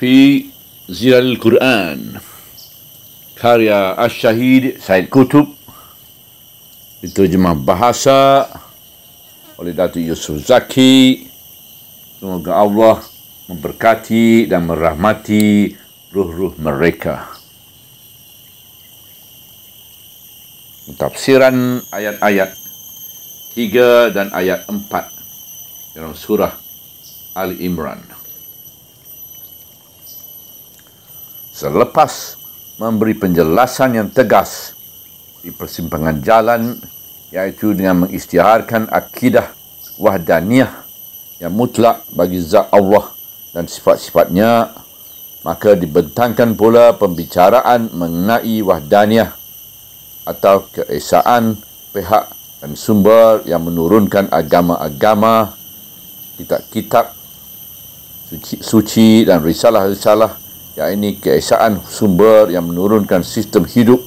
fi al Quran karya Al-Shahid Said Kutub Jemaah bahasa oleh Datuk Yusuf Zaki semoga Allah memberkati dan merahmati ruh-ruh mereka tafsiran ayat-ayat 3 dan ayat empat dalam surah Al Imran selepas memberi penjelasan yang tegas di persimpangan jalan iaitu dengan mengisytiharkan akidah wahdaniyah yang mutlak bagi zat Allah dan sifat-sifatnya maka dibentangkan pula pembicaraan mengenai wahdaniyah atau keesaan pihak dan sumber yang menurunkan agama-agama kitab-kitab suci, suci dan risalah-risalah ini keesaan sumber yang menurunkan sistem hidup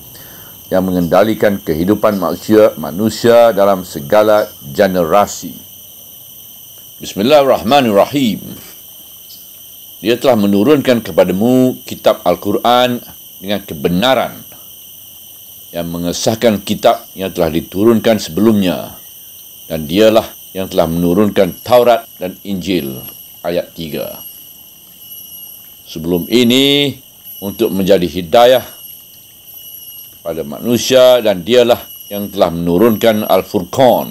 yang mengendalikan kehidupan manusia, manusia dalam segala generasi. Bismillahirrahmanirrahim. Dia telah menurunkan kepadamu kitab Al-Quran dengan kebenaran yang mengesahkan kitab yang telah diturunkan sebelumnya dan dialah yang telah menurunkan Taurat dan Injil ayat 3 sebelum ini untuk menjadi hidayah pada manusia dan dialah yang telah menurunkan Al-Furqan.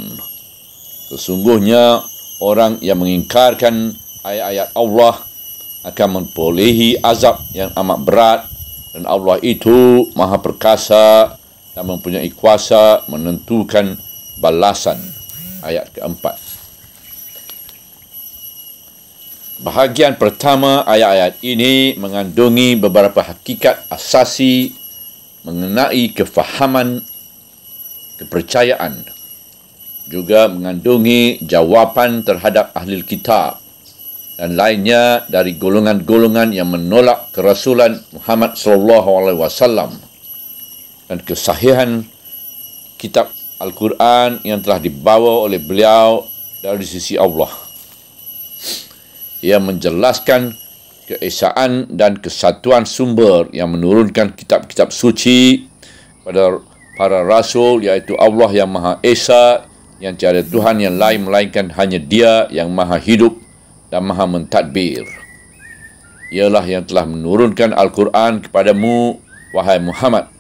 Sesungguhnya orang yang mengingkarkan ayat-ayat Allah akan membolehi azab yang amat berat dan Allah itu maha perkasa dan mempunyai kuasa menentukan balasan. Ayat keempat. Bahagian pertama ayat-ayat ini mengandungi beberapa hakikat asasi mengenai kefahaman kepercayaan juga mengandungi jawapan terhadap ahli kitab dan lainnya dari golongan-golongan yang menolak kerasulan Muhammad sallallahu alaihi wasallam dan kesahihan kitab Al-Quran yang telah dibawa oleh beliau dari sisi Allah ia menjelaskan keesaan dan kesatuan sumber yang menurunkan kitab-kitab suci pada para rasul iaitu Allah yang Maha Esa yang tiada Tuhan yang lain melainkan hanya Dia yang Maha Hidup dan Maha Mentadbir. Ialah yang telah menurunkan Al-Quran kepadamu wahai Muhammad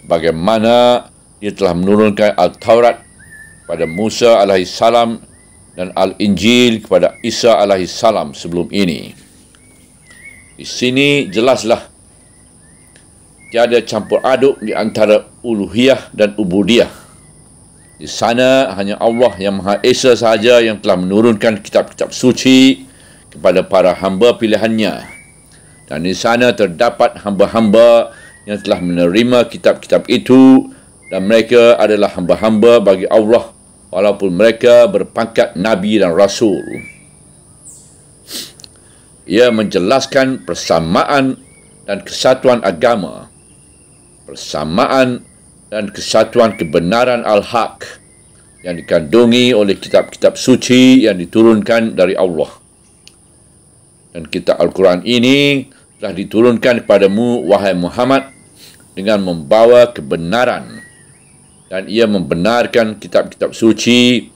sebagaimana ia telah menurunkan Al-Taurat pada Musa alaihissalam dan Al-Injil kepada Isa alaihi salam sebelum ini. Di sini jelaslah tiada campur aduk di antara uluhiyah dan ubudiyah. Di sana hanya Allah yang Maha Esa sahaja yang telah menurunkan kitab-kitab suci kepada para hamba pilihannya. Dan di sana terdapat hamba-hamba yang telah menerima kitab-kitab itu dan mereka adalah hamba-hamba bagi Allah walaupun mereka berpangkat Nabi dan Rasul. Ia menjelaskan persamaan dan kesatuan agama, persamaan dan kesatuan kebenaran Al-Haq yang dikandungi oleh kitab-kitab suci yang diturunkan dari Allah. Dan kitab Al-Quran ini telah diturunkan kepadamu, wahai Muhammad, dengan membawa kebenaran dan ia membenarkan kitab-kitab suci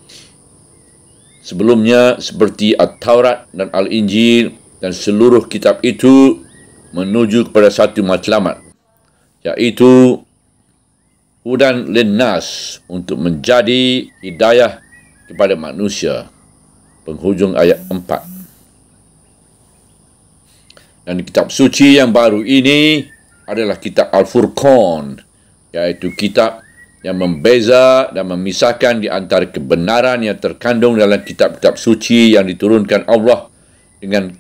sebelumnya seperti Al taurat dan Al-Injil dan seluruh kitab itu menuju kepada satu matlamat iaitu hudan linnas untuk menjadi hidayah kepada manusia penghujung ayat 4 dan kitab suci yang baru ini adalah kitab Al-Furqan iaitu kitab yang membeza dan memisahkan di antara kebenaran yang terkandung dalam kitab-kitab suci yang diturunkan Allah dengan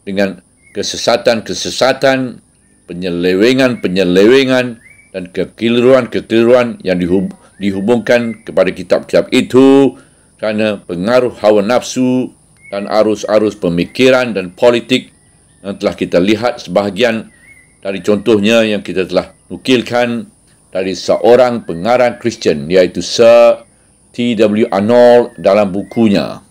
dengan kesesatan-kesesatan, penyelewengan-penyelewengan dan kekeliruan-kekeliruan yang dihub, dihubungkan kepada kitab-kitab itu kerana pengaruh hawa nafsu dan arus-arus pemikiran dan politik yang telah kita lihat sebahagian dari contohnya yang kita telah nukilkan dari seorang pengarang Kristian iaitu Sir T.W. Arnold dalam bukunya.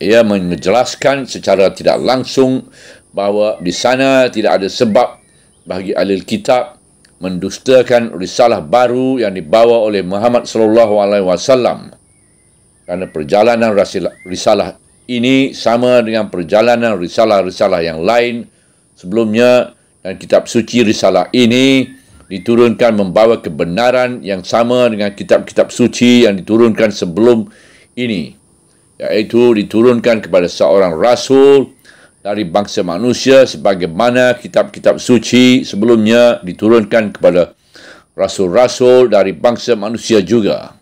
Ia menjelaskan secara tidak langsung bahawa di sana tidak ada sebab bagi alil kitab mendustakan risalah baru yang dibawa oleh Muhammad sallallahu alaihi wasallam kerana perjalanan risalah ini sama dengan perjalanan risalah-risalah yang lain sebelumnya dan kitab suci risalah ini diturunkan membawa kebenaran yang sama dengan kitab-kitab suci yang diturunkan sebelum ini iaitu diturunkan kepada seorang rasul dari bangsa manusia sebagaimana kitab-kitab suci sebelumnya diturunkan kepada rasul-rasul dari bangsa manusia juga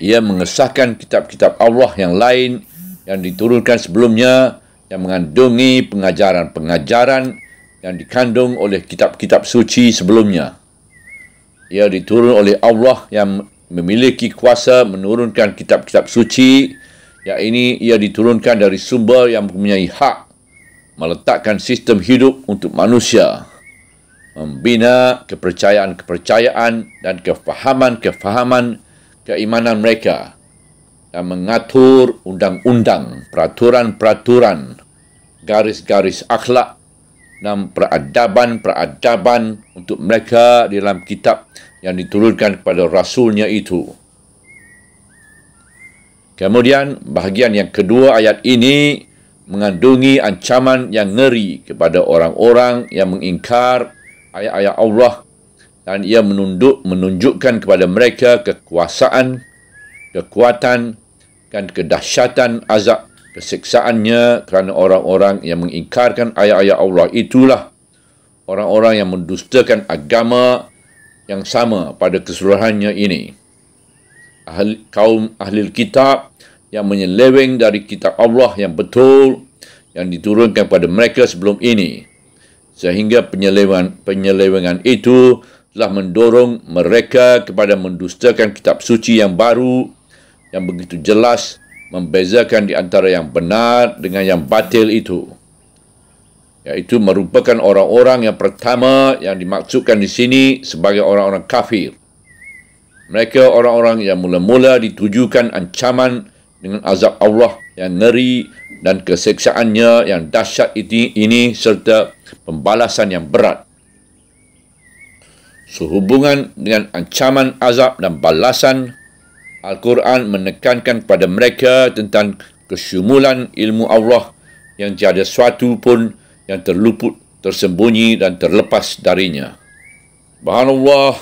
ia mengesahkan kitab-kitab Allah yang lain yang diturunkan sebelumnya yang mengandungi pengajaran-pengajaran yang dikandung oleh kitab-kitab suci sebelumnya. Ia diturun oleh Allah yang memiliki kuasa menurunkan kitab-kitab suci yang ini ia diturunkan dari sumber yang mempunyai hak meletakkan sistem hidup untuk manusia membina kepercayaan-kepercayaan dan kefahaman-kefahaman keimanan mereka dan mengatur undang-undang, peraturan-peraturan, garis-garis akhlak dan peradaban-peradaban untuk mereka di dalam kitab yang diturunkan kepada Rasulnya itu. Kemudian bahagian yang kedua ayat ini mengandungi ancaman yang ngeri kepada orang-orang yang mengingkar ayat-ayat Allah dan ia menunduk, menunjukkan kepada mereka kekuasaan, kekuatan, kekuatan, dan kedahsyatan azab kesiksaannya kerana orang-orang yang mengingkarkan ayat-ayat Allah itulah orang-orang yang mendustakan agama yang sama pada keseluruhannya ini. Ahli, kaum ahli kitab yang menyeleweng dari kitab Allah yang betul yang diturunkan kepada mereka sebelum ini sehingga penyelewengan penyelewengan itu telah mendorong mereka kepada mendustakan kitab suci yang baru yang begitu jelas membezakan di antara yang benar dengan yang batil itu. Iaitu merupakan orang-orang yang pertama yang dimaksudkan di sini sebagai orang-orang kafir. Mereka orang-orang yang mula-mula ditujukan ancaman dengan azab Allah yang ngeri dan keseksaannya yang dahsyat ini, ini serta pembalasan yang berat. Sehubungan dengan ancaman azab dan balasan Al-Quran menekankan kepada mereka tentang kesyumulan ilmu Allah yang tiada suatu pun yang terluput, tersembunyi dan terlepas darinya. Bahanallah,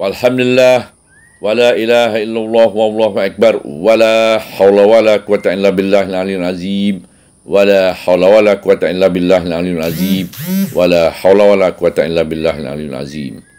walhamdulillah, wala ilaha illallah wa allahu akbar, wala hawla wala quwata illa billah al-alim azim, wala hawla wala quwata illa billah al-alim azim, wala hawla wala quwata illa billah al-alim azim.